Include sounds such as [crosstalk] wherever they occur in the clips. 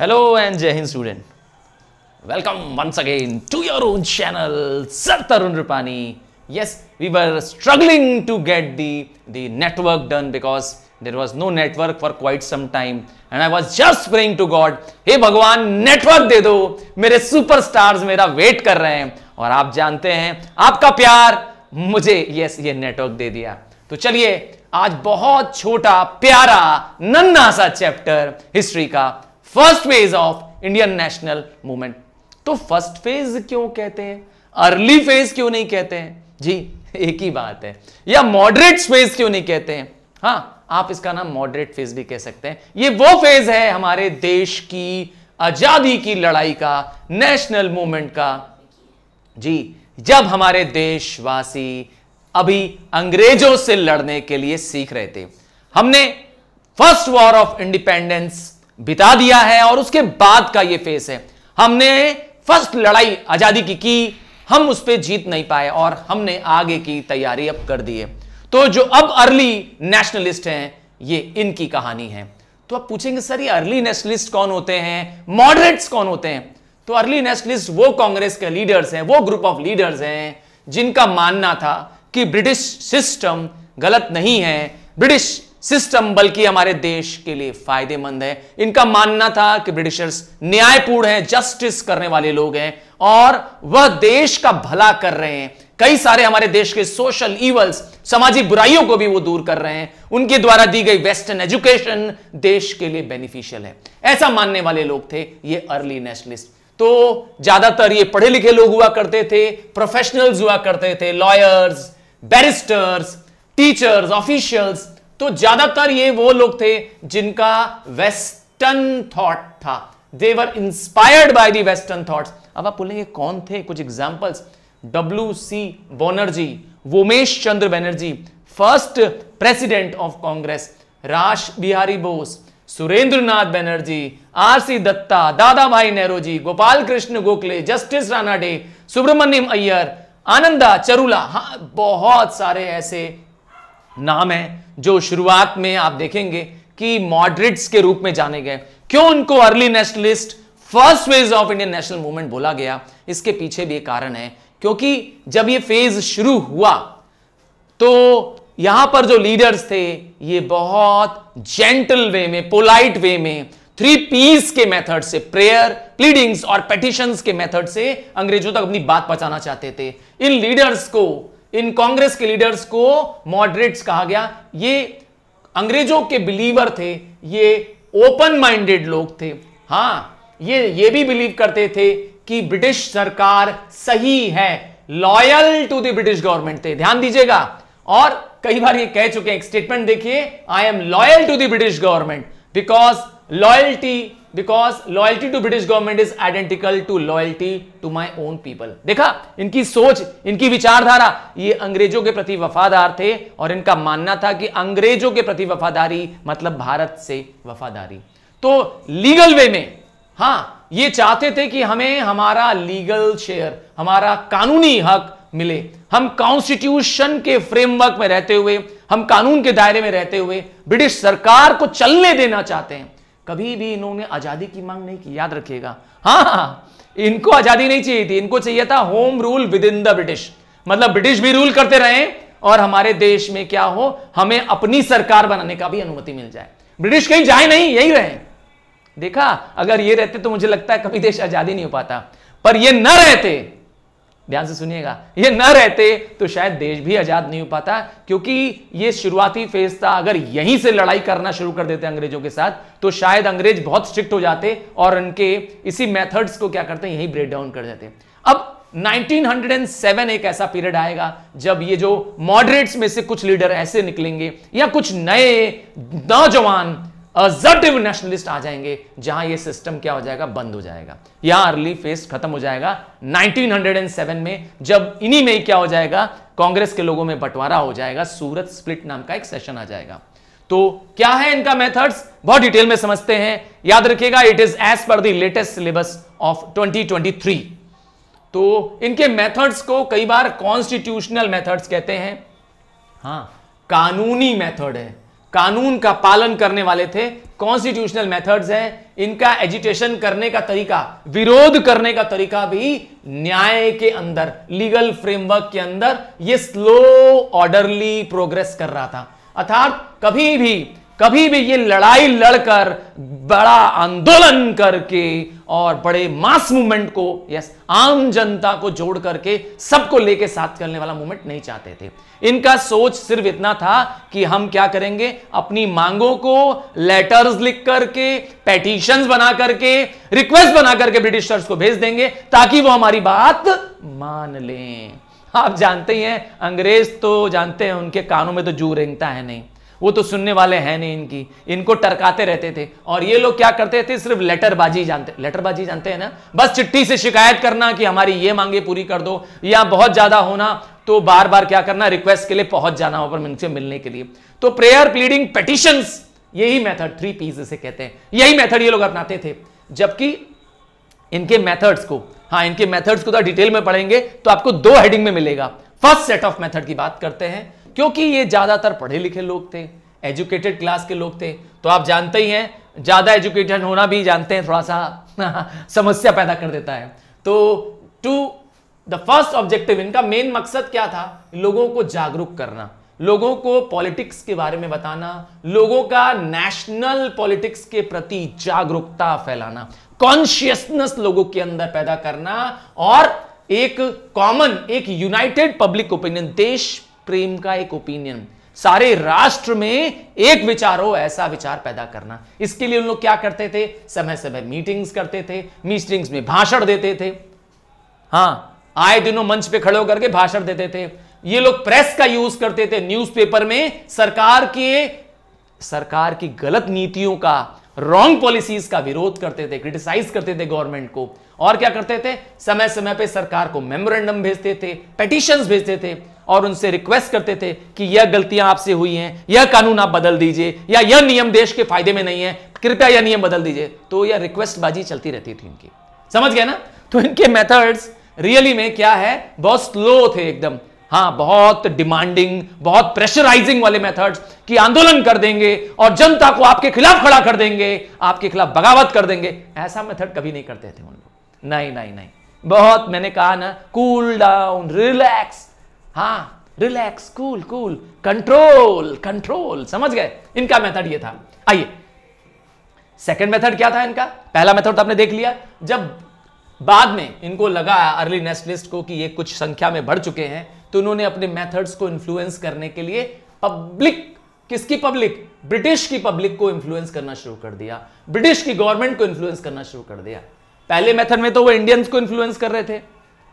Hello and जय हिंद student welcome once again to your own channel sir Tarun Rupani yes we were struggling to get the the network done because there was no network for quite some time and I was just praying to God हे भगवान network दे दो मेरे super मेरा wait कर रहे हैं और आप जानते हैं आपका प्यार मुझे यस yes, ये नेटवर्क दे दिया तो चलिए आज बहुत छोटा प्यारा नन्ना सा चैप्टर हिस्ट्री का first phase of Indian national movement तो फर्स्ट फेज क्यों कहते हैं अर्ली फेज क्यों नहीं कहते हैं जी एक ही बात है या मॉडरेट फेज क्यों नहीं कहते हैं हाँ आप इसका नाम मॉडरेट फेज भी कह सकते हैं ये वो फेज है हमारे देश की आजादी की लड़ाई का नेशनल मूवमेंट का जी जब हमारे देशवासी अभी अंग्रेजों से लड़ने के लिए सीख रहे थे हमने फर्स्ट वॉर ऑफ इंडिपेंडेंस बिता दिया है और उसके बाद का ये फेस है हमने फर्स्ट लड़ाई आजादी की की हम उस पर जीत नहीं पाए और हमने आगे की तैयारी अब कर दी है तो जो अब अर्ली नेशनलिस्ट हैं ये इनकी कहानी है तो आप पूछेंगे सर ये अर्ली नेशनलिस्ट कौन होते हैं मॉडरेट्स कौन होते हैं तो अर्ली नेशनलिस्ट वो कांग्रेस के लीडर्स हैं वो ग्रुप ऑफ लीडर्स हैं जिनका मानना था कि ब्रिटिश सिस्टम गलत नहीं है ब्रिटिश सिस्टम बल्कि हमारे देश के लिए फायदेमंद है इनका मानना था कि ब्रिटिशर्स न्यायपूर्ण हैं जस्टिस करने वाले लोग हैं और वह देश का भला कर रहे हैं कई सारे हमारे देश के सोशल इवल्स सामाजिक बुराइयों को भी वो दूर कर रहे हैं उनके द्वारा दी गई वेस्टर्न एजुकेशन देश के लिए बेनिफिशियल है ऐसा मानने वाले लोग थे ये अर्ली नेशनलिस्ट तो ज्यादातर ये पढ़े लिखे लोग हुआ करते थे प्रोफेशनल्स हुआ करते थे लॉयर्स बैरिस्टर्स टीचर्स ऑफिशियल्स तो ज्यादातर ये वो लोग थे जिनका वेस्टर्न थॉट था they were inspired by the western thoughts अब आप बोलेंगे कौन थे कुछ examples W C Bonnerjee Womesh Chandra Banerjee first president of Congress Raj Bihari Bose Surendra Nath Banerjee R C Dutta Dadabhai Nehru ji Gopal Krishna Gokhale justice Ranade Subramaniam Iyer Ananda Charlu हाँ बहुत सारे ऐसे नाम है जो शुरुआत में आप देखेंगे कि मॉडरेट्स के रूप में जाने गए क्यों उनको early nationalist first phase of Indian national movement बोला गया इसके पीछे भी एक कारण है क्योंकि जब ये फेज शुरू हुआ तो यहां पर जो लीडर्स थे ये बहुत जेंटल वे में पोलाइट वे में थ्री पीस के मेथड से प्रेयर प्लीडिंग्स और पेटिशंस के मेथड से अंग्रेजों तक अपनी बात पहुंचाना चाहते थे इन लीडर्स को इन कांग्रेस के लीडर्स को मॉडरेट्स कहा गया ये अंग्रेजों के बिलीवर थे ये ओपन माइंडेड लोग थे हाँ ये ये भी बिलीव करते थे कि ब्रिटिश सरकार सही है loyal to the British government थे ध्यान दीजिएगा और कई बार ये कह चुके हैं एक स्टेटमेंट देखिए I am loyal to the British government because loyalty because loyalty to British government is identical to loyalty to my own people देखा इनकी सोच इनकी विचारधारा ये अंग्रेजों के प्रति वफादार थे और इनका मानना था कि अंग्रेजों के प्रति वफादारी मतलब भारत से वफादारी तो लीगल वे में हां ये चाहते थे कि हमें हमारा लीगल शेयर हमारा कानूनी हक मिले हम कॉन्स्टिट्यूशन के फ्रेमवर्क में रहते हुए हम कानून के दायरे में रहते हुए ब्रिटिश सरकार को चलने देना चाहते हैं कभी भी इन्होंने आज़ादी की मांग नहीं की याद रखिएगा हाँ, हाँ, हाँ। इनको आज़ादी नहीं चाहिए थी इनको चाहिए था home rule within the British मतलब ब्रिटिश भी रूल करते रहे और हमारे देश में क्या हो हमें अपनी सरकार बनाने का भी अनुमति मिल जाए ब्रिटिश कहीं जाए नहीं यही रहे देखा अगर ये रहते तो मुझे लगता है कभी देश आज़ादी नहीं हो पाता पर ये न रहते ध्यान से सुनिएगा ये न रहते तो शायद देश भी आजाद नहीं हो पाता क्योंकि ये शुरुआती फेज था अगर यहीं से लड़ाई करना शुरू कर देते अंग्रेजों के साथ तो शायद अंग्रेज बहुत स्ट्रिक्ट हो जाते और उनके इसी मेथड्स को क्या करते हैं यहीं ब्रेक डाउन कर देते अब 1907 एक ऐसा पीरियड आएगा जब ये जो मॉडरेट्स में से कुछ लीडर ऐसे निकलेंगे या कुछ नए नौजवान असर्टिव नेशनलिस्ट आ जाएंगे जहां ये सिस्टम क्या हो जाएगा बंद हो जाएगा या अर्ली फेस खत्म हो जाएगा 1907 में जब इन्हीं में ही क्या हो जाएगा कांग्रेस के लोगों में बंटवारा हो जाएगा सूरत स्प्लिट नाम का एक सेशन आ जाएगा तो क्या है इनका मेथड्स बहुत डिटेल में समझते हैं याद रखिएगा it is as per the latest syllabus of 2023 तो इनके मेथड्स को कई बार कॉन्स्टिट्यूशनल मेथड्स कहते हैं हाँ कानूनी मेथड है कानून का पालन करने वाले थे कॉन्स्टिट्यूशनल मेथड्स हैं इनका एजिटेशन करने का तरीका विरोध करने का तरीका भी न्याय के अंदर लीगल फ्रेमवर्क के अंदर ये स्लो ऑर्डरली प्रोग्रेस कर रहा था अर्थात कभी भी कभी भी ये लड़ाई लड़कर बड़ा आंदोलन करके और बड़े मास मूवमेंट को यस आम जनता को जोड़ करके सबको लेके साथ करने वाला मूवमेंट नहीं चाहते थे इनका सोच सिर्फ इतना था कि हम क्या करेंगे अपनी मांगों को लेटर्स लिख करके पेटिशंस बना करके रिक्वेस्ट बना करके ब्रिटिशर्स को भेज देंगे ताकि वो हमारी बात मान लें आप जानते ही हैं अंग्रेज तो जानते हैं उनके कानों में तो जू रेंगता है नहीं वो तो सुनने वाले हैं नहीं इनकी इनको टरकाते रहते थे और ये लोग क्या करते थे सिर्फ लेटरबाजी जानते लेटरबाजी जानते हैं ना बस चिट्ठी से शिकायत करना कि हमारी ये मांगे पूरी कर दो या बहुत ज़्यादा होना तो बार बार क्या करना रिक्वेस्ट के लिए पहुंच जाना ऊपर उनसे मिलने के लिए तो प्रेयर प्लीडिंग पेटिशन यही मेथड थ्री पीज इसे कहते हैं यही मेथड ये लोग अपनाते थे जबकि इनके मेथड्स को हाँ इनके मेथड्स को तो डिटेल में पढ़ेंगे तो आपको दो हेडिंग में मिलेगा फर्स्ट सेट ऑफ मेथड की बात करते हैं क्योंकि ये ज़्यादातर पढ़े लिखे लोग थे एजुकेटेड क्लास के लोग थे तो आप जानते ही हैं ज़्यादा एजुकेटेड होना भी जानते हैं थोड़ा सा [laughs] समस्या पैदा कर देता है तो टू द फर्स्ट ऑब्जेक्टिव इनका मेन मकसद क्या था लोगों को जागरूक करना लोगों को पॉलिटिक्स के बारे में बताना लोगों का नेशनल पॉलिटिक्स के प्रति जागरूकता फैलाना कॉन्शियसनेस लोगों के अंदर पैदा करना और एक कॉमन एक यूनाइटेड पब्लिक ओपिनियन देश प्रेम का एक ओपिनियन सारे राष्ट्र में एक विचार हो ऐसा विचार पैदा करना इसके लिए उन लोग क्या करते थे समय समय मीटिंग्स करते थे मीटिंग्स में भाषण देते थे हाँ आए दिनों मंच पे खड़े होकर के भाषण देते थे ये लोग प्रेस का यूज करते थे न्यूज़पेपर में सरकार के सरकार की गलत नीतियों का रॉन्ग पॉलिसीज का विरोध करते थे क्रिटिसाइज करते थे गवर्नमेंट को और क्या करते थे समय समय पे सरकार को मेमोरेंडम भेजते थे पेटिशंस भेजते थे और उनसे रिक्वेस्ट करते थे कि यह गलतियां आपसे हुई हैं यह कानून आप बदल दीजिए या यह नियम देश के फायदे में नहीं है कृपया यह नियम बदल दीजिए तो यह रिक्वेस्ट बाजी चलती रहती थी इनकी समझ गया ना तो इनके मेथड्स रियली में क्या है बहुत स्लो थे एकदम हाँ बहुत डिमांडिंग बहुत प्रेशराइजिंग वाले मेथड्स कि आंदोलन कर देंगे और जनता को आपके खिलाफ खड़ा कर देंगे आपके खिलाफ बगावत कर देंगे ऐसा मेथड कभी नहीं करते थे उन लोग नहीं नहीं नहीं बहुत मैंने कहा ना कूल डाउन रिलैक्स हाँ relax cool cool control control समझ गए इनका मेथड ये था आइए सेकेंड मेथड क्या था इनका पहला मेथड तो आपने देख लिया जब बाद में इनको लगा अर्ली नेस्ट लिस्ट को कि ये कुछ संख्या में बढ़ चुके हैं तो उन्होंने अपने मेथड्स को इन्फ्लुएंस करने के लिए पब्लिक किसकी पब्लिक ब्रिटिश की पब्लिक को इन्फ्लुएंस करना शुरू कर दिया ब्रिटिश की गवर्नमेंट को इन्फ्लुएंस करना शुरू कर दिया पहले मेथड में तो वो इंडियंस को इन्फ्लुएंस कर रहे थे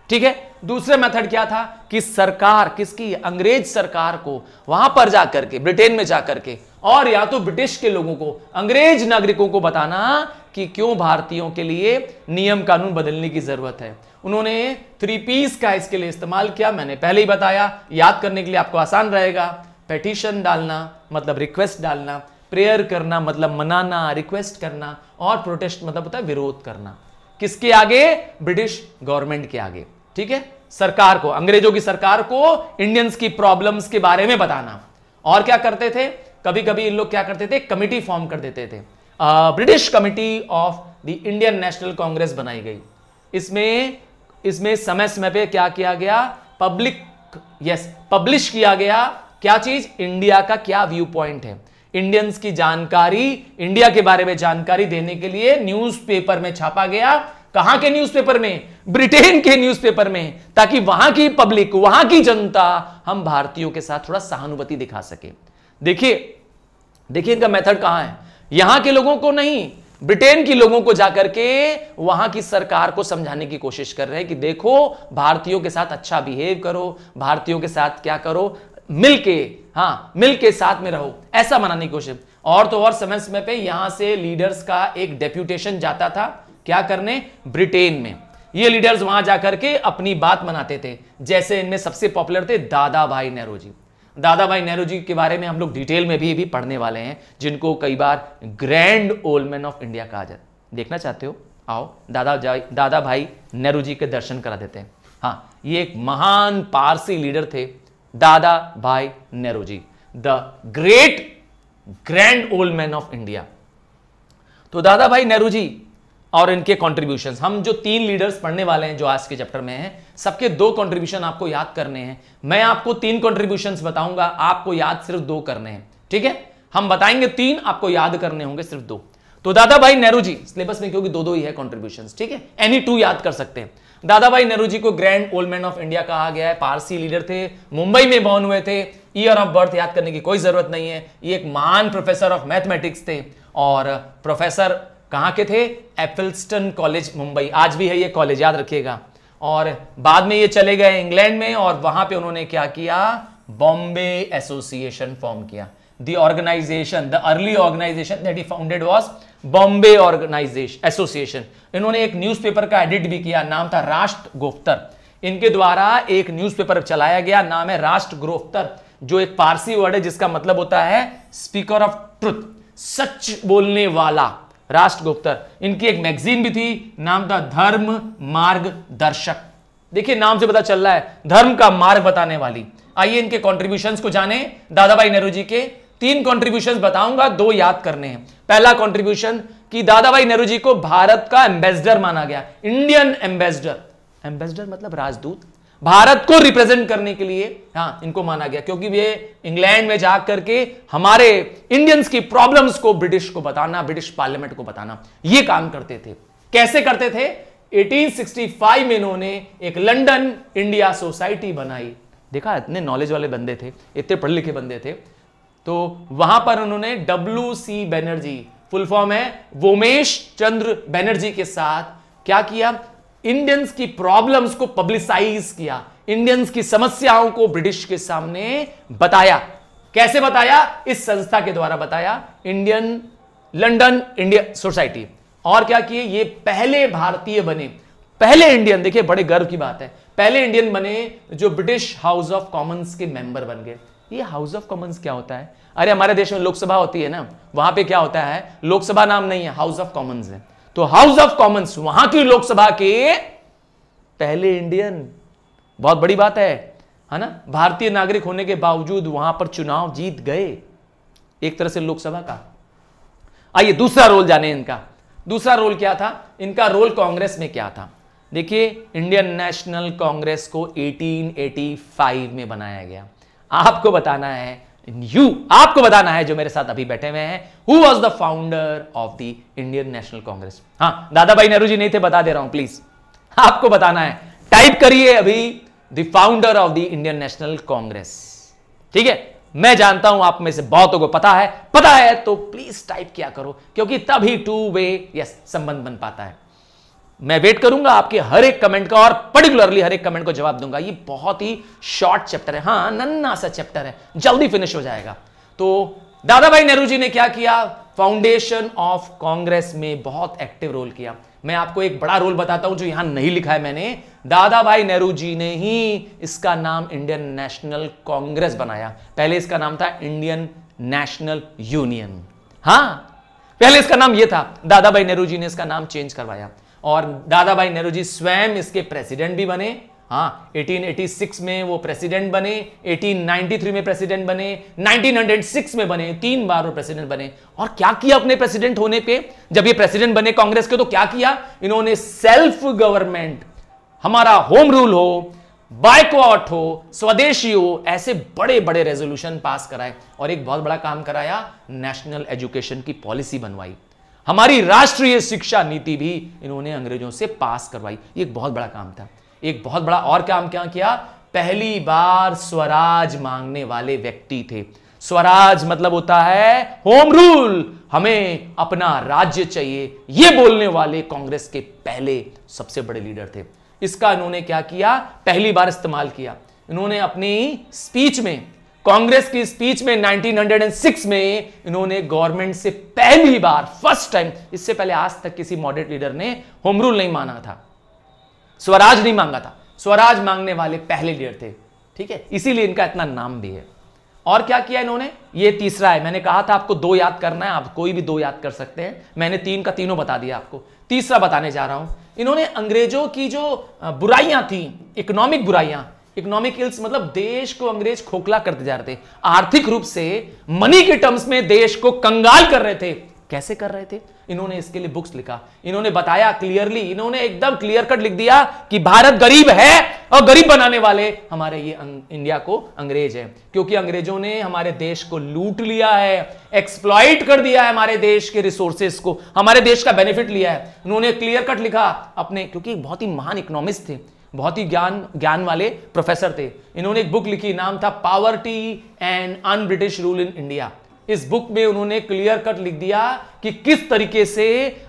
ठीक है दूसरे मेथड क्या था कि सरकार किसकी अंग्रेज सरकार को वहां पर जाकर के ब्रिटेन में जाकर के और या तो ब्रिटिश के लोगों को अंग्रेज नागरिकों को बताना कि क्यों भारतीयों के लिए नियम कानून बदलने की जरूरत है उन्होंने थ्री पीस का इसके लिए इस्तेमाल किया मैंने पहले ही बताया याद करने के लिए आपको आसान रहेगा पेटिशन डालना मतलब रिक्वेस्ट डालना प्रेयर करना मतलब मनाना रिक्वेस्ट करना और प्रोटेस्ट मतलब होता है विरोध करना किसके आगे ब्रिटिश गवर्नमेंट के आगे ठीक है सरकार को अंग्रेजों की सरकार को इंडियंस की प्रॉब्लम्स के बारे में बताना और क्या करते थे कभी कभी इन लोग क्या करते थे कमिटी फॉर्म कर देते थे British committee of the Indian National Congress बनाई गई इसमें इसमें समय समय पे क्या किया गया पब्लिक यस पब्लिश किया गया क्या चीज इंडिया का क्या व्यू पॉइंट है इंडियंस की जानकारी इंडिया के बारे में जानकारी देने के लिए न्यूज़पेपर में छापा गया कहां के न्यूज़पेपर में ब्रिटेन के न्यूज़पेपर में ताकि वहां की पब्लिक वहां की जनता हम भारतीयों के साथ थोड़ा सहानुभूति दिखा सके देखिए देखिए इनका मेथड कहां है यहां के लोगों को नहीं ब्रिटेन के लोगों को जाकर के वहां की सरकार को समझाने की कोशिश कर रहे हैं कि देखो भारतीयों के साथ अच्छा बिहेव करो भारतीयों के साथ क्या करो मिल के हाँ मिल के साथ में रहो ऐसा मनाने की कोशिश और तो और समय समय पे यहां से लीडर्स का एक डेप्यूटेशन जाता था क्या करने ब्रिटेन में ये लीडर्स वहां जाकर के अपनी बात मनाते थे जैसे इनमें सबसे पॉपुलर थे दादा भाई नेहरू जी दादा भाई नेहरू जी के बारे में हम लोग डिटेल में भी भी पढ़ने वाले हैं जिनको कई बार ग्रैंड मैन ऑफ इंडिया कहा जाता देखना चाहते हो आओ दादा दादा भाई नेहरू जी के दर्शन करा देते हैं हाँ ये एक महान पारसी लीडर थे Dadabhai Nehru ji the great grand old man of India तो दादा भाई नेहरू जी और इनके कॉन्ट्रीब्यूशन हम जो तीन लीडर्स पढ़ने वाले हैं जो आज के चैप्टर में हैं सबके दो कॉन्ट्रीब्यूशन आपको याद करने हैं मैं आपको तीन कॉन्ट्रीब्यूशन बताऊंगा आपको याद सिर्फ दो करने हैं ठीक है हम बताएंगे तीन आपको याद करने होंगे सिर्फ दो तो दादा भाई नेहरू जी सिलेबस में क्योंकि दो दो ही है कॉन्ट्रीब्यूशन ठीक है एनी टू याद कर सकते हैं दादा भाई नेहरू जी को grand old man of India कहा गया है पारसी लीडर थे मुंबई में बॉर्न हुए थे ईयर ऑफ बर्थ याद करने की कोई जरूरत नहीं है ये एक महान प्रोफेसर ऑफ मैथमेटिक्स थे और प्रोफेसर कहाँ के थे एफिल्स्टन कॉलेज मुंबई आज भी है ये कॉलेज याद रखिएगा और बाद में ये चले गए इंग्लैंड में और वहां पे उन्होंने क्या किया बॉम्बे एसोसिएशन फॉर्म किया the organization the early organization that he founded was bombay organization association इन्होंने एक न्यूज़पेपर का एडिट भी किया नाम था राष्ट्र गोफ्तर इनके द्वारा एक न्यूज़पेपर चलाया गया नाम है राष्ट्र गोफ्तर जो एक पारसी वर्ड है जिसका मतलब होता है स्पीकर ऑफ ट्रुथ सच बोलने वाला राष्ट्र गुप्तर इनकी एक मैगजीन भी थी नाम था धर्म मार्ग दर्शक देखिए नाम से पता चल रहा है धर्म का मार्ग बताने वाली आइए इनके कॉन्ट्रीब्यूशन को जाने दादा भाई नेहरू जी के तीन कॉन्ट्रीब्यूशन बताऊंगा दो याद करने हैं पहला कॉन्ट्रीब्यूशन कि दादा भाई नेहरू जी को भारत का एम्बेसडर माना गया इंडियन एम्बेसडर एम्बेसडर मतलब राजदूत भारत को रिप्रेजेंट करने के लिए हाँ इनको माना गया क्योंकि वे इंग्लैंड में जा करके हमारे इंडियंस की प्रॉब्लम्स को ब्रिटिश को बताना ब्रिटिश पार्लियामेंट को बताना ये काम करते थे कैसे करते थे 1865 में इन्होंने एक लंदन इंडिया सोसाइटी बनाई देखा इतने नॉलेज वाले बंदे थे इतने पढ़े लिखे बंदे थे तो वहां पर उन्होंने W C Banerjee full form है वोमेश चंद्र बैनर्जी के साथ क्या किया इंडियंस की प्रॉब्लम्स को पब्लिसाइज किया इंडियंस की समस्याओं को ब्रिटिश के सामने बताया कैसे बताया इस संस्था के द्वारा बताया इंडियन लंडन इंडिया सोसाइटी और क्या किए ये पहले भारतीय बने पहले इंडियन देखिए बड़े गर्व की बात है पहले इंडियन बने जो ब्रिटिश हाउस ऑफ कॉमन्स के मेंबर बन गए ये हाउस ऑफ कॉमन्स क्या होता है अरे हमारे देश में लोकसभा होती है ना वहां पे क्या होता है लोकसभा नाम नहीं है हाउस ऑफ कॉमन्स है तो हाउस ऑफ कॉमन्स वहां की लोकसभा के पहले इंडियन बहुत बड़ी बात है है ना भारतीय नागरिक होने के बावजूद वहां पर चुनाव जीत गए एक तरह से लोकसभा का आइए दूसरा रोल जाने इनका दूसरा रोल क्या था इनका रोल कांग्रेस में क्या था देखिए इंडियन नेशनल कांग्रेस को 1885 में बनाया गया आपको बताना है यू आपको बताना है जो मेरे साथ अभी बैठे हुए हैं who was the founder of the Indian National Congress हाँ दादा भाई नेहरू जी नहीं थे बता दे रहा हूं प्लीज आपको बताना है टाइप करिए अभी the founder of the Indian National Congress ठीक है मैं जानता हूं आप में से बहुतों को पता है पता है तो प्लीज टाइप किया करो क्योंकि तभी टू वे यस संबंध बन पाता है मैं वेट करूंगा आपके हर एक कमेंट का और पर्टिकुलरली हर एक कमेंट को जवाब दूंगा ये बहुत ही शॉर्ट चैप्टर है हाँ नन्ना सा चैप्टर है जल्दी फिनिश हो जाएगा तो दादा भाई नेहरू जी ने क्या किया फाउंडेशन ऑफ कांग्रेस में बहुत एक्टिव रोल किया मैं आपको एक बड़ा रोल बताता हूं जो यहां नहीं लिखा है मैंने दादा भाई नेहरू जी ने ही इसका नाम इंडियन नेशनल कांग्रेस बनाया पहले इसका नाम था इंडियन नेशनल यूनियन हाँ पहले इसका नाम यह था दादा भाई नेहरू जी ने इसका नाम चेंज करवाया और दादा भाई नेहरू जी स्वयं इसके प्रेसिडेंट भी बने हाँ 1886 में वो प्रेसिडेंट बने 1893 में प्रेसिडेंट बने 1906 में बने तीन बार वो प्रेसिडेंट बने और क्या किया अपने प्रेसिडेंट होने पे जब ये प्रेसिडेंट बने कांग्रेस के तो क्या किया इन्होंने सेल्फ गवर्नमेंट हमारा होम रूल हो बायकॉट हो स्वदेशी हो ऐसे बड़े बड़े रेजोल्यूशन पास कराए और एक बहुत बड़ा काम कराया नेशनल एजुकेशन की पॉलिसी बनवाई हमारी राष्ट्रीय शिक्षा नीति भी इन्होंने अंग्रेजों से पास करवाई एक बहुत बड़ा काम था एक बहुत बड़ा और काम क्या किया पहली बार स्वराज मांगने वाले व्यक्ति थे स्वराज मतलब होता है होम रूल हमें अपना राज्य चाहिए यह बोलने वाले कांग्रेस के पहले सबसे बड़े लीडर थे इसका इन्होंने क्या किया पहली बार इस्तेमाल किया इन्होंने अपनी स्पीच में कांग्रेस की स्पीच में 1906 में इन्होंने गवर्नमेंट से पहली बार फर्स्ट टाइम इससे पहले आज तक किसी मॉडरेट लीडर ने होम रूल नहीं माना था स्वराज नहीं मांगा था स्वराज मांगने वाले पहले लीडर थे ठीक है इसीलिए इनका इतना नाम भी है और क्या किया इन्होंने ये तीसरा है मैंने कहा था आपको दो याद करना है आप कोई भी दो याद कर सकते हैं मैंने तीन का तीनों बता दिया आपको तीसरा बताने जा रहा हूं इन्होंने अंग्रेजों की जो बुराइयां थी इकोनॉमिक बुराइयां इकोनॉमिक इल्स मतलब देश को अंग्रेज खोखला करते जा रहे थे आर्थिक रूप से मनी के टर्म्स में देश को कंगाल कर रहे थे कैसे कर रहे थे इन्होंने इसके लिए बुक्स लिखा इन्होंने बताया क्लियरली इन्होंने एकदम क्लियर कट लिख दिया कि भारत गरीब है और गरीब बनाने वाले हमारे ये अं, इंडिया को अंग्रेज है क्योंकि अंग्रेजों ने हमारे देश को लूट लिया है एक्सप्लॉइट कर दिया है हमारे देश के रिसोर्सेस को हमारे देश का बेनिफिट लिया है उन्होंने क्लियर कट लिखा अपने क्योंकि बहुत ही महान इकोनॉमिस्ट थे बहुत ही ज्ञान ज्ञान वाले प्रोफेसर थे इन्होंने एक बुक लिखी नाम था poverty and un British rule in India इस बुक में उन्होंने क्लियर कट लिख दिया कि किस तरीके से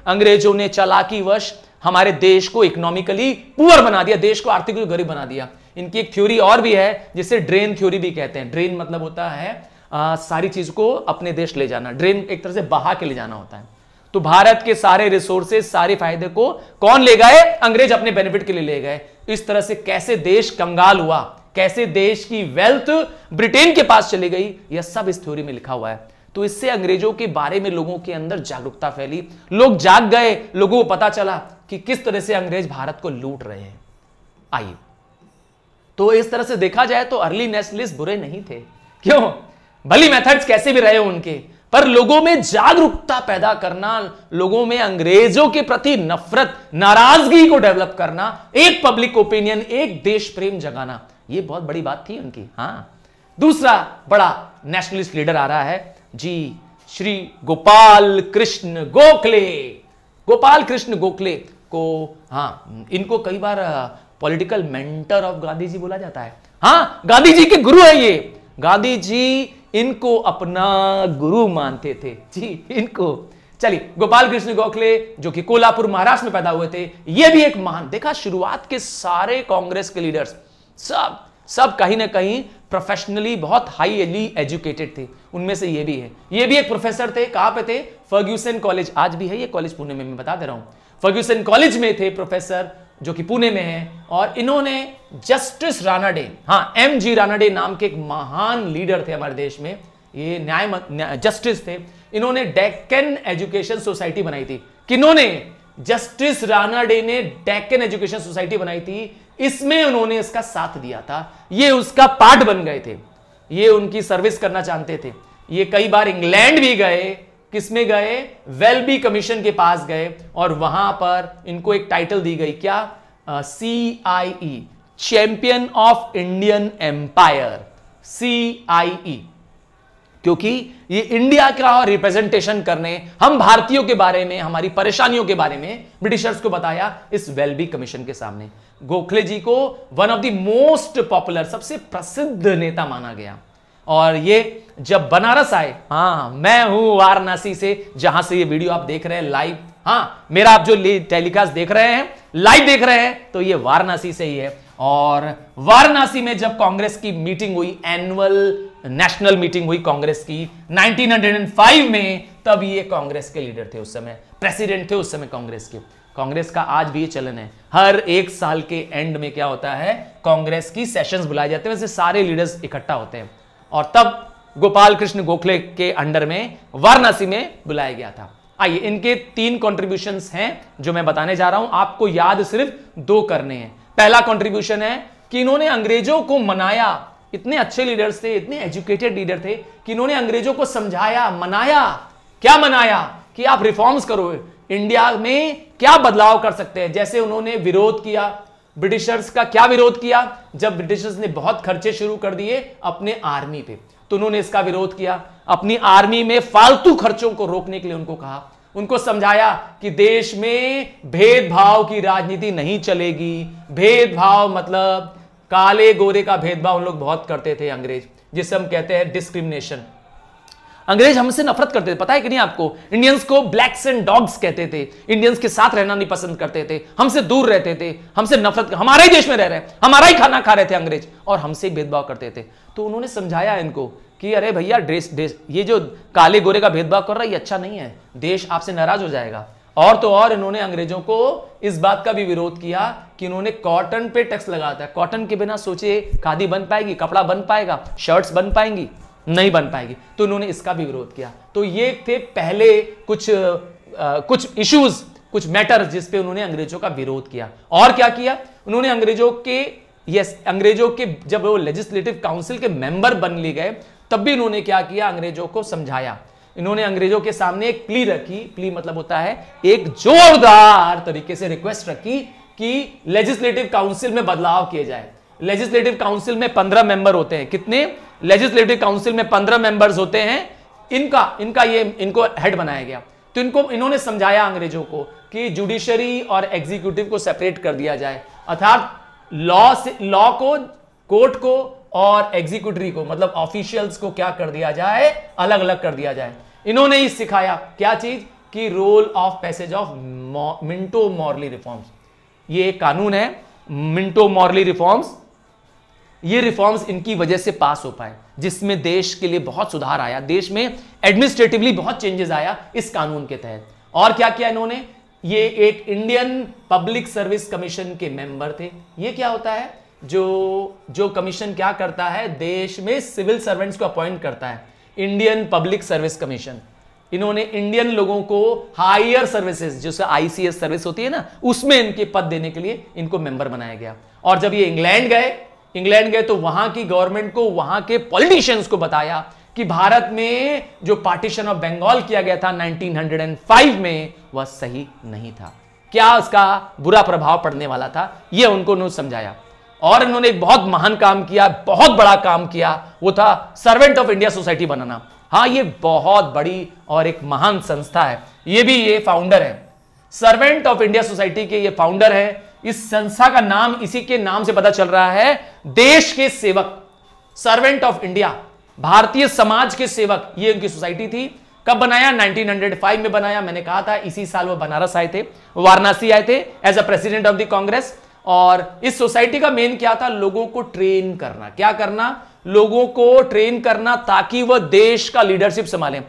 अंग्रेजों ने चलाकी वश हमारे देश को इकोनॉमिकली पुअर बना दिया देश को आर्थिक रूप गरीब बना दिया इनकी एक थ्योरी और भी है जिसे ड्रेन थ्योरी भी कहते हैं ड्रेन मतलब होता है आ, सारी चीज को अपने देश ले जाना ड्रेन एक तरह से बहा के ले जाना होता है तो भारत के सारे रिसोर्सेस सारे फायदे को कौन ले गए अंग्रेज अपने बेनिफिट के लिए ले गए इस तरह से कैसे देश कंगाल हुआ कैसे देश की वेल्थ ब्रिटेन के पास चली गई यह सब इस थ्योरी में लिखा हुआ है तो इससे अंग्रेजों के बारे में लोगों के अंदर जागरूकता फैली लोग जाग गए लोगों को पता चला कि किस तरह से अंग्रेज भारत को लूट रहे हैं आइए तो इस तरह से देखा जाए तो अर्ली नेशनलिस्ट बुरे नहीं थे क्यों भली मेथड्स कैसे भी रहे उनके पर लोगों में जागरूकता पैदा करना लोगों में अंग्रेजों के प्रति नफरत नाराजगी को डेवलप करना एक पब्लिक ओपिनियन एक देश प्रेम जगाना यह बहुत बड़ी बात थी उनकी हाँ दूसरा बड़ा नेशनलिस्ट लीडर आ रहा है जी श्री गोपाल कृष्ण गोखले गोपाल कृष्ण गोखले को हाँ इनको कई बार political mentor of Gandhi ji बोला जाता है हाँ गांधी जी के गुरु है ये गांधी जी इनको अपना गुरु मानते थे जी इनको चलिए गोपाल कृष्ण गोखले जो कि कोल्हापुर महाराष्ट्र में पैदा हुए थे ये भी एक महान देखा शुरुआत के सारे कांग्रेस के लीडर्स सब सब कहीं ना कहीं प्रोफेशनली बहुत हाईली एजुकेटेड थे उनमें से ये भी है ये भी एक प्रोफेसर थे कहां पे थे फर्ग्यूसन कॉलेज आज भी है ये कॉलेज पुणे में मैं बता दे रहा हूं फर्ग्यूसन कॉलेज में थे प्रोफेसर जो कि पुणे में है और इन्होंने जस्टिस रानाडे हाँ एम जी रानाडे नाम के एक महान लीडर थे हमारे देश में ये न्याय, जस्टिस थे इन्होंने डेक्कन एजुकेशन सोसाइटी बनाई थी किन्होंने जस्टिस राणा डे ने डेक्कन एजुकेशन सोसाइटी बनाई थी इसमें उन्होंने इसका साथ दिया था ये उसका पार्ट बन गए थे ये उनकी सर्विस करना चाहते थे ये कई बार इंग्लैंड भी गए किसमें गए वेलबी कमीशन के पास गए और वहां पर इनको एक टाइटल दी गई क्या C I E champion of Indian empire C I E क्योंकि ये इंडिया का रिप्रेजेंटेशन करने हम भारतीयों के बारे में हमारी परेशानियों के बारे में ब्रिटिशर्स को बताया इस वेलबी कमीशन के सामने गोखले जी को one of the most popular सबसे प्रसिद्ध नेता माना गया और ये जब बनारस आए हाँ मैं हूं वाराणसी से जहां से ये वीडियो आप देख रहे हैं लाइव हाँ मेरा आप जो टेलीकास्ट देख रहे हैं लाइव देख रहे हैं तो ये वाराणसी से ही है और वाराणसी में जब कांग्रेस की मीटिंग हुई एनुअल नेशनल मीटिंग हुई कांग्रेस की 1905 में तब ये कांग्रेस के लीडर थे उस समय प्रेसिडेंट थे उस समय कांग्रेस के कांग्रेस का आज भी ये चलन है हर एक साल के एंड में क्या होता है कांग्रेस की सेशंस बुलाए जाते हैं वैसे सारे लीडर्स इकट्ठा होते हैं और तब गोपाल कृष्ण गोखले के अंडर में वाराणसी में बुलाया गया था आइए इनके तीन कॉन्ट्रीब्यूशन हैं जो मैं बताने जा रहा हूं आपको याद सिर्फ दो करने हैं पहला कॉन्ट्रीब्यूशन है कि इन्होंने अंग्रेजों को मनाया इतने अच्छे लीडर्स थे इतने एजुकेटेड लीडर थे कि इन्होंने अंग्रेजों को समझाया मनाया क्या मनाया कि आप रिफॉर्म्स करो इंडिया में क्या बदलाव कर सकते हैं जैसे उन्होंने विरोध किया ब्रिटिशर्स का क्या विरोध किया जब ब्रिटिशर्स ने बहुत खर्चे शुरू कर दिए अपने आर्मी पे तो उन्होंने इसका विरोध किया अपनी आर्मी में फालतू खर्चों को रोकने के लिए उनको कहा उनको समझाया कि देश में भेदभाव की राजनीति नहीं चलेगी भेदभाव मतलब काले गोरे का भेदभाव उन लोग बहुत करते थे अंग्रेज जिसे हम कहते हैं डिस्क्रिमिनेशन अंग्रेज हमसे नफरत करते थे पता है कि नहीं आपको इंडियंस को ब्लैक्स एंड डॉग्स कहते थे इंडियंस के साथ रहना नहीं पसंद करते थे हमसे दूर रहते थे हमसे नफरत हमारे ही देश में रह रहे हमारा ही खाना खा रहे थे अंग्रेज और हमसे भेदभाव करते थे तो उन्होंने समझाया इनको कि अरे भैया ड्रेस ड्रेस ये जो काले गोरे का भेदभाव कर रहा है ये अच्छा नहीं है देश आपसे नाराज हो जाएगा और तो और इन्होंने अंग्रेजों को इस बात का भी विरोध किया कि इन्होंने कॉटन पे टैक्स लगा था कॉटन के बिना सोचे खादी बन पाएगी कपड़ा बन पाएगा शर्ट्स बन पाएंगी नहीं बन पाएगी तो इन्होंने इसका भी विरोध किया तो ये थे पहले कुछ आ, कुछ इश्यूज कुछ मैटर्स जिसपे उन्होंने अंग्रेजों का विरोध किया और क्या किया उन्होंने अंग्रेजों के यस अंग्रेजों के जब वो लेजिस्लेटिव काउंसिल के मेंबर बन लिए गए तब भी उन्होंने क्या किया अंग्रेजों को समझाया इन्होंने अंग्रेजों के सामने एक प्ली रखी प्ली मतलब होता है एक जोरदार तरीके से रिक्वेस्ट रखी कि लेजिस्लेटिव काउंसिल में बदलाव किए जाए लेजिस्लेटिव काउंसिल में पंद्रह मेंबर होते हैं कितने लेजिस्लेटिव काउंसिल में पंद्रह मेंबर्स होते हैं इनका इनका ये इनको हेड बनाया गया तो इनको इन्होंने समझाया अंग्रेजों को कि जुडिशरी और एग्जीक्यूटिव को सेपरेट कर दिया जाए अर्थात लॉ लॉ को कोर्ट को और एग्जीक्यूटरी को मतलब ऑफिशियल्स को क्या कर दिया जाए अलग अलग कर दिया जाए इन्होंने ही सिखाया क्या चीज कि role of passage of Minto Morley reforms ये एक कानून है मिंटो मॉरली रिफॉर्म्स ये रिफॉर्म्स इनकी वजह से पास हो पाए जिसमें देश के लिए बहुत सुधार आया देश में एडमिनिस्ट्रेटिवली बहुत चेंजेस आया इस कानून के तहत और क्या किया इन्होंने ये एक इंडियन पब्लिक सर्विस कमीशन के मेंबर थे ये क्या होता है जो जो कमीशन क्या करता है देश में सिविल सर्वेंट्स को अपॉइंट करता है इंडियन पब्लिक सर्विस कमीशन इन्होंने इंडियन लोगों को हायर सर्विसेज जिसका आईसीएस सर्विस होती है ना उसमें इनके पद देने के लिए इनको मेंबर बनाया गया और जब ये इंग्लैंड गए इंग्लैंड गए तो वहां की गवर्नमेंट को वहां के पॉलिटिशियंस को बताया कि भारत में जो पार्टीशन ऑफ बंगाल किया गया था 1905 में वह सही नहीं था क्या उसका बुरा प्रभाव पड़ने वाला था यह उनको उन्होंने समझाया और इन्होंने एक बहुत महान काम किया बहुत बड़ा काम किया वो था सर्वेंट ऑफ इंडिया सोसाइटी बनाना हाँ ये बहुत बड़ी और एक महान संस्था है ये भी ये फाउंडर है सर्वेंट ऑफ इंडिया सोसाइटी के ये फाउंडर हैं इस संस्था का नाम इसी के नाम से पता चल रहा है देश के सेवक सर्वेंट ऑफ इंडिया भारतीय समाज के सेवक ये उनकी सोसाइटी थी कब बनाया 1905 में बनाया मैंने कहा था इसी साल वो बनारस आए थे वाराणसी आए थे as a president of the Congress और इस सोसाइटी का मेन क्या था लोगों को ट्रेन करना क्या करना लोगों को ट्रेन करना ताकि वह देश का लीडरशिप संभाले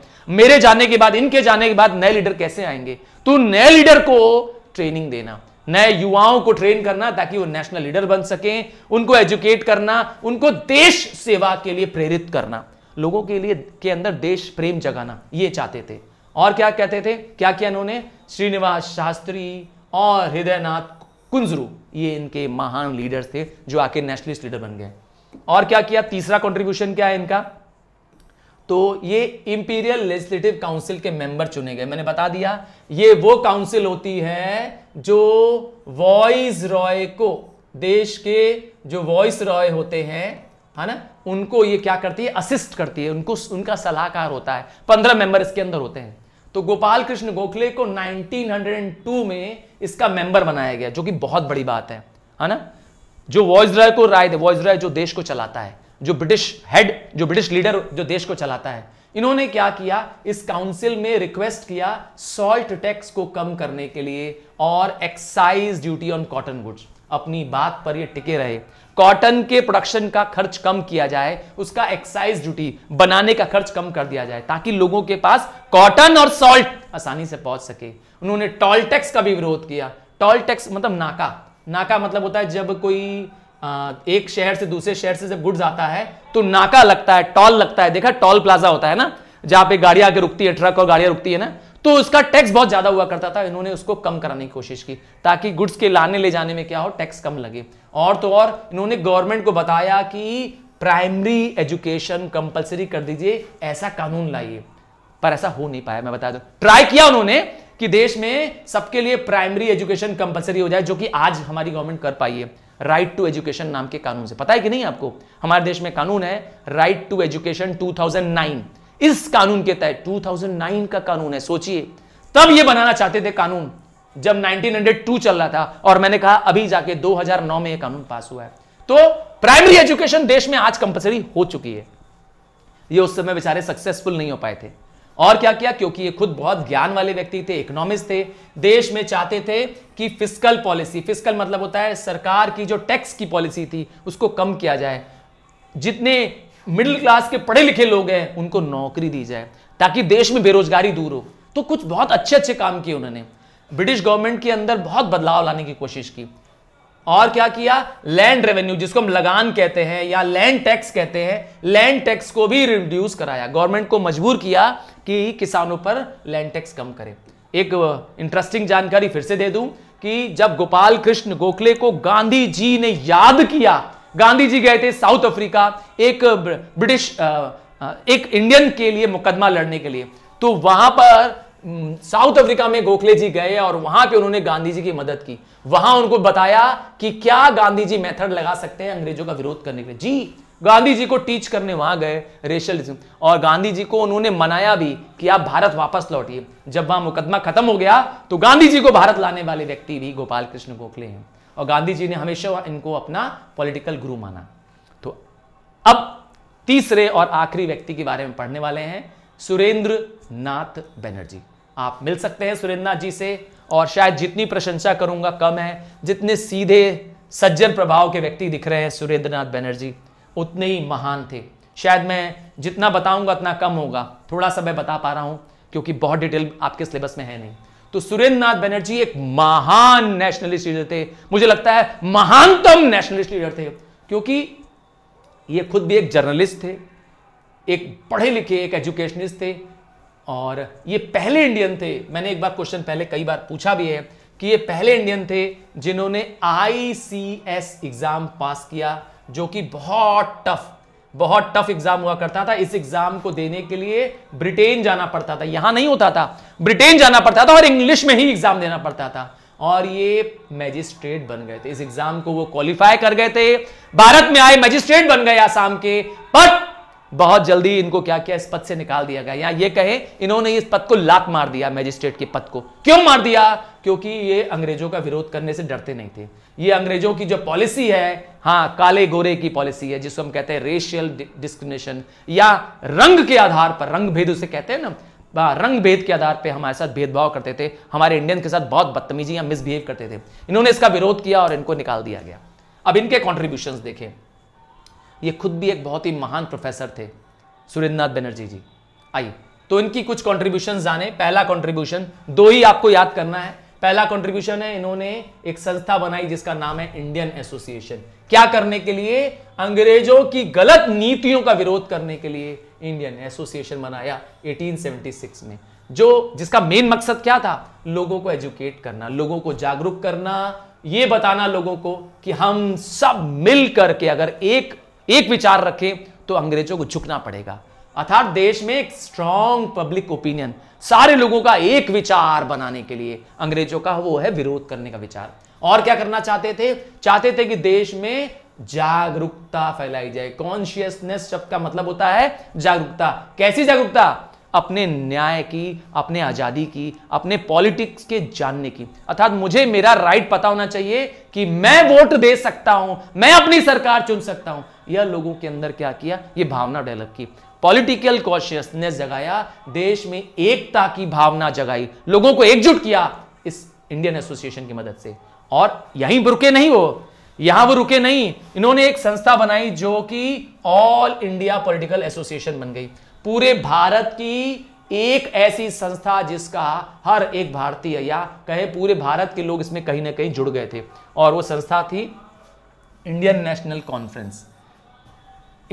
मेरे जाने के बाद इनके जाने के बाद नए लीडर कैसे आएंगे तो नए लीडर को ट्रेनिंग देना नए युवाओं को ट्रेन करना ताकि वो नेशनल लीडर बन सकें उनको एजुकेट करना उनको देश सेवा के लिए प्रेरित करना लोगों के लिए के अंदर देश प्रेम जगाना ये चाहते थे और क्या कहते थे क्या किया इन्होंने श्रीनिवास शास्त्री और हृदयनाथ कुंजरू ये इनके महान लीडर्स थे जो आके नेशनलिस्ट लीडर बन गए और क्या किया तीसरा कॉन्ट्रीब्यूशन क्या है इनका तो ये इंपीरियल लेजिस्लेटिव काउंसिल के मेंबर चुने गए मैंने बता दिया ये वो काउंसिल होती है जो वॉइस रॉय को देश के जो वॉइस रॉय होते हैं है ना उनको ये क्या करती है असिस्ट करती है उनको उनका सलाहकार होता है पंद्रह मेंबर इसके अंदर होते हैं तो गोपाल कृष्ण गोखले को 1902 में इसका मेंबर बनाया गया जो कि बहुत बड़ी बात है है ना जो वॉइस रॉय को राय दे वॉइस रॉय जो देश को चलाता है जो ब्रिटिश हेड जो ब्रिटिश लीडर जो देश को चलाता है इन्होंने क्या किया इस काउंसिल में रिक्वेस्ट किया सॉल्ट टैक्स को कम करने के लिए और excise duty on cotton goods अपनी बात पर ये टिके रहे कॉटन के प्रोडक्शन का खर्च कम किया जाए उसका एक्साइज ड्यूटी बनाने का खर्च कम कर दिया जाए ताकि लोगों के पास कॉटन और सॉल्ट आसानी से पहुंच सके उन्होंने टॉल टैक्स का भी विरोध किया टॉल टैक्स मतलब नाका नाका मतलब होता है जब कोई एक शहर से दूसरे शहर से जब गुड्स आता है तो नाका लगता है टॉल लगता है देखा टॉल प्लाजा होता है ना जहां पे गाड़ियां आके रुकती है ट्रक और गाड़ियां रुकती है ना तो उसका टैक्स बहुत ज्यादा हुआ करता था इन्होंने उसको कम कराने की कोशिश की ताकि गुड्स के लाने ले जाने में क्या हो टैक्स कम लगे और तो और इन्होंने गवर्नमेंट को बताया कि प्राइमरी एजुकेशन कंपलसरी कर दीजिए ऐसा कानून लाइए पर ऐसा हो नहीं पाया मैं बता दू ट्राई किया उन्होंने कि देश में सबके लिए प्राइमरी एजुकेशन कंपलसरी हो जाए जो कि आज हमारी गवर्नमेंट कर पाई है राइट टू एजुकेशन नाम के कानून से पता है कि नहीं आपको हमारे देश में कानून है राइट टू एजुकेशन 2009 इस कानून के तहत 2009 का कानून है सोचिए तब ये बनाना चाहते थे कानून जब 1902 चल रहा था और मैंने कहा अभी जाके 2009 में यह कानून पास हुआ है तो प्राइमरी एजुकेशन देश में आज कंपलसरी हो चुकी है ये उस समय बेचारे सक्सेसफुल नहीं हो पाए थे और क्या किया क्योंकि ये खुद बहुत ज्ञान वाले व्यक्ति थे इकोनॉमिस्ट थे देश में चाहते थे कि फिस्कल पॉलिसी फिस्कल मतलब होता है सरकार की जो टैक्स की पॉलिसी थी उसको कम किया जाए जितने मिडिल क्लास के पढ़े लिखे लोग हैं उनको नौकरी दी जाए ताकि देश में बेरोजगारी दूर हो तो कुछ बहुत अच्छे अच्छे काम किए उन्होंने ब्रिटिश गवर्नमेंट के अंदर बहुत बदलाव लाने की कोशिश की और क्या किया लैंड रेवेन्यू जिसको हम लगान कहते हैं या लैंड टैक्स कहते हैं लैंड टैक्स को भी रिड्यूस कराया गवर्नमेंट को मजबूर किया कि किसानों पर लैंड टैक्स कम करें एक इंटरेस्टिंग जानकारी फिर से दे दूं कि जब गोपाल कृष्ण गोखले को गांधी जी ने याद किया गांधी जी गए थे साउथ अफ्रीका एक ब्रिटिश एक इंडियन के लिए मुकदमा लड़ने के लिए तो वहां पर साउथ अफ्रीका में गोखले जी गए और वहां पे उन्होंने गांधी जी की मदद की वहां उनको बताया कि क्या गांधी जी मेथड लगा सकते हैं अंग्रेजों का विरोध करने के लिए जी गांधी जी को टीच करने वहां गए रेशलिज्म और गांधी जी को उन्होंने मनाया भी कि आप भारत वापस लौटिए जब वहां मुकदमा खत्म हो गया तो गांधी जी को भारत लाने वाले व्यक्ति भी गोपाल कृष्ण गोखले हैं और गांधी जी ने हमेशा इनको अपना पॉलिटिकल गुरु माना तो अब तीसरे और आखिरी व्यक्ति के बारे में पढ़ने वाले हैं सुरेंद्र नाथ बनर्जी आप मिल सकते हैं सुरेंद्र नाथ जी से और शायद जितनी प्रशंसा करूंगा कम है जितने सीधे सज्जन प्रभाव के व्यक्ति दिख रहे हैं सुरेंद्र नाथ बनर्जी उतने ही महान थे शायद मैं जितना बताऊंगा उतना कम होगा थोड़ा सा मैं बता पा रहा हूं क्योंकि बहुत डिटेल आपके सिलेबस में है नहीं तो सुरेंद्र नाथ बनर्जी एक महान नेशनलिस्ट लीडर थे मुझे लगता है महानतम नेशनलिस्ट लीडर थे क्योंकि ये खुद भी एक जर्नलिस्ट थे एक पढ़े लिखे एक एजुकेशनिस्ट थे और ये पहले इंडियन थे मैंने एक बार क्वेश्चन पहले कई बार पूछा भी है कि ये पहले इंडियन थे जिन्होंने आईसीएस एग्जाम पास किया जो कि बहुत टफ बहुत टफ एग्जाम हुआ करता था इस एग्जाम को देने के लिए ब्रिटेन जाना पड़ता था यहां नहीं होता था ब्रिटेन जाना पड़ता था और इंग्लिश में ही एग्जाम देना पड़ता था और ये मैजिस्ट्रेट बन गए थे इस एग्जाम को वो क्वालिफाई कर गए थे भारत में आए मैजिस्ट्रेट बन गए आसाम के पर बहुत जल्दी इनको क्या किया इस पद से निकाल दिया गया या ये कहे इन्होंने इस पद को लात मार दिया मैजिस्ट्रेट के पद को क्यों मार दिया क्योंकि ये अंग्रेजों का विरोध करने से डरते नहीं थे ये अंग्रेजों की जो पॉलिसी है हाँ काले गोरे की पॉलिसी है जिसको हम कहते हैं रेशियल डिस्क्रिमिनेशन या रंग के आधार पर रंग भेद उसे कहते हैं ना हाँ, रंग भेद के आधार पर हमारे साथ भेदभाव करते थे हमारे इंडियन के साथ बहुत बदतमीजी या मिसबिहेव करते थे इन्होंने इसका विरोध किया और इनको निकाल दिया गया अब इनके कॉन्ट्रीब्यूशन देखें ये खुद भी एक बहुत ही महान प्रोफेसर थे सुरेंद्र नाथ बनर्जी जी आइए तो इनकी कुछ कॉन्ट्रीब्यूशन जाने पहला कॉन्ट्रीब्यूशन दो ही आपको याद करना है पहला कॉन्ट्रीब्यूशन है इन्होंने एक संस्था बनाई जिसका नाम है इंडियन एसोसिएशन क्या करने के लिए अंग्रेजों की गलत नीतियों का विरोध करने के लिए इंडियन एसोसिएशन बनाया 1876 में जो जिसका मेन मकसद क्या था लोगों को एजुकेट करना लोगों को जागरूक करना यह बताना लोगों को कि हम सब मिल करके अगर एक एक विचार रखें तो अंग्रेजों को झुकना पड़ेगा अर्थात देश में एक स्ट्रांग पब्लिक ओपिनियन सारे लोगों का एक विचार बनाने के लिए अंग्रेजों का वो है विरोध करने का विचार और क्या करना चाहते थे चाहते थे कि देश में जागरूकता फैलाई जाए कॉन्शियसनेस शब्द का मतलब होता है जागरूकता कैसी जागरूकता अपने न्याय की अपने आज़ादी की अपने पॉलिटिक्स के जानने की अर्थात मुझे मेरा राइट पता होना चाहिए कि मैं वोट दे सकता हूं मैं अपनी सरकार चुन सकता हूं यह लोगों के अंदर क्या किया यह भावना डेवलप की पॉलिटिकल कॉशियसनेस जगाया देश में एकता की भावना जगाई लोगों को एकजुट किया इस इंडियन एसोसिएशन की मदद से और यहीं रुके नहीं वो यहां वो रुके नहीं इन्होंने एक संस्था बनाई जो कि ऑल इंडिया पॉलिटिकल एसोसिएशन बन गई पूरे भारत की एक ऐसी संस्था जिसका हर एक भारतीय या कहे पूरे भारत के लोग इसमें कहीं ना कहीं जुड़ गए थे और वो संस्था थी इंडियन नेशनल कॉन्फ्रेंस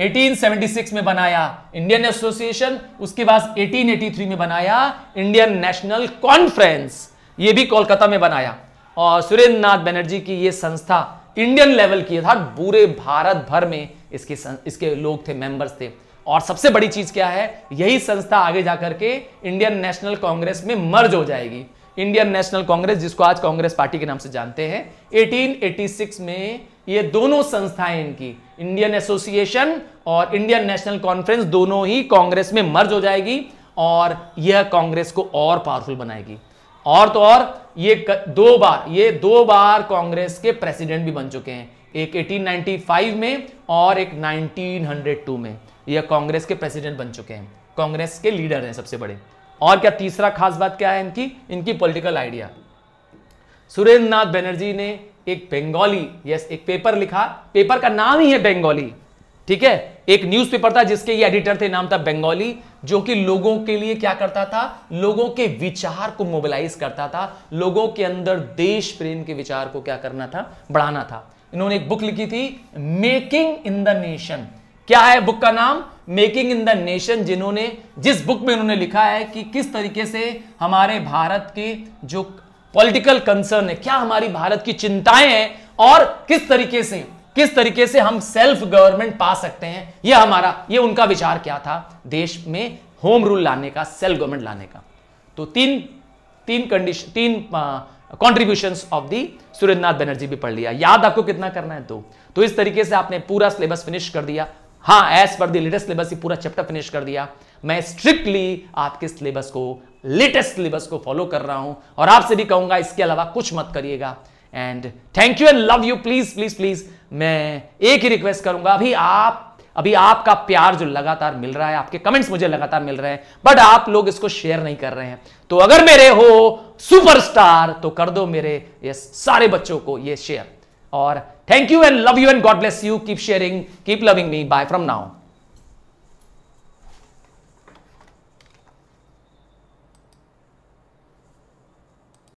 1876 में बनाया इंडियन एसोसिएशन उसके बाद 1883 में बनाया इंडियन नेशनल कॉन्फ्रेंस ये भी कोलकाता में बनाया और सुरेंद्र नाथ बनर्जी की ये संस्था इंडियन लेवल की था पूरे भारत भर में इसके इसके लोग थे मेंबर्स थे और सबसे बड़ी चीज क्या है यही संस्था आगे जाकर के इंडियन नेशनल कांग्रेस में मर्ज हो जाएगी इंडियन नेशनल कांग्रेस जिसको आज कांग्रेस पार्टी के नाम से जानते हैं 1886 में ये दोनों संस्थाएं इनकी इंडियन एसोसिएशन और इंडियन नेशनल कॉन्फ्रेंस दोनों ही कांग्रेस में मर्ज हो जाएगी और यह कांग्रेस को और पावरफुल बनाएगी और तो और ये दो बार ये दो बार कांग्रेस के प्रेसिडेंट भी बन चुके हैं एक 1895 में और एक 1902 में या कांग्रेस के प्रेसिडेंट बन चुके हैं कांग्रेस के लीडर हैं सबसे बड़े और क्या तीसरा खास बात क्या है इनकी इनकी पॉलिटिकल आइडिया सुरेंद्र नाथ बैनर्जी ने एक बंगाली यस एक पेपर लिखा पेपर का नाम ही है बंगाली ठीक है एक न्यूज़पेपर था जिसके ये एडिटर थे नाम था बंगाली जो कि लोगों के लिए क्या करता था लोगों के विचार को मोबिलाइज करता था लोगों के अंदर देश प्रेम के विचार को क्या करना था बढ़ाना था इन्होंने एक बुक लिखी थी मेकिंग इन द नेशन क्या है बुक का नाम मेकिंग इन द नेशन जिन्होंने जिस बुक में उन्होंने लिखा है कि किस तरीके से हमारे भारत के जो पॉलिटिकल कंसर्न है क्या हमारी भारत की चिंताएं हैं और किस तरीके से किस तरीके से हम सेल्फ गवर्नमेंट पा सकते हैं यह हमारा यह उनका विचार क्या था देश में होम रूल लाने का सेल्फ गवर्नमेंट लाने का तो तीन तीन कंडीशन तीन contribution of the Surendranath Banerjee भी पढ़ लिया याद आपको कितना करना है दो तो इस तरीके से आपने पूरा सिलेबस फिनिश कर दिया हाँ एज पर लेटेस्ट सिलेबस पूरा चैप्टर फिनिश कर दिया मैं स्ट्रिक्टली आपके सिलेबस को लेटेस्ट सिलेबस को फॉलो कर रहा हूं और आपसे भी कहूंगा इसके अलावा कुछ मत करिएगा and thank you and love you please please please मैं एक ही रिक्वेस्ट करूंगा अभी आप अभी आपका प्यार जो लगातार मिल रहा है आपके कमेंट्स मुझे लगातार मिल रहे हैं बट आप लोग इसको शेयर नहीं कर रहे हैं तो अगर मेरे हो सुपरस्टार तो कर दो मेरे ये सारे बच्चों को ये share or thank you and love you and God bless you. Keep sharing, keep loving me. Bye from now.